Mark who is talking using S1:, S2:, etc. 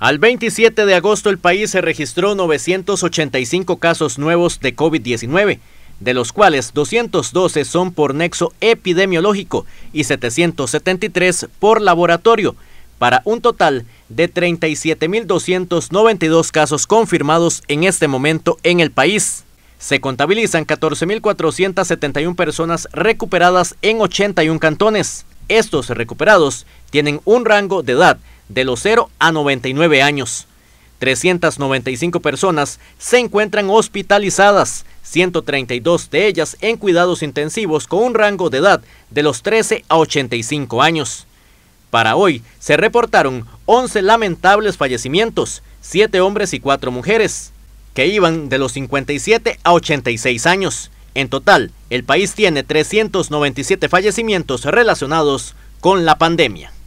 S1: Al 27 de agosto el país se registró 985 casos nuevos de COVID-19, de los cuales 212 son por nexo epidemiológico y 773 por laboratorio, para un total de 37.292 casos confirmados en este momento en el país. Se contabilizan 14.471 personas recuperadas en 81 cantones. Estos recuperados tienen un rango de edad de los 0 a 99 años. 395 personas se encuentran hospitalizadas, 132 de ellas en cuidados intensivos con un rango de edad de los 13 a 85 años. Para hoy se reportaron 11 lamentables fallecimientos, 7 hombres y 4 mujeres, que iban de los 57 a 86 años. En total, el país tiene 397 fallecimientos relacionados con la pandemia.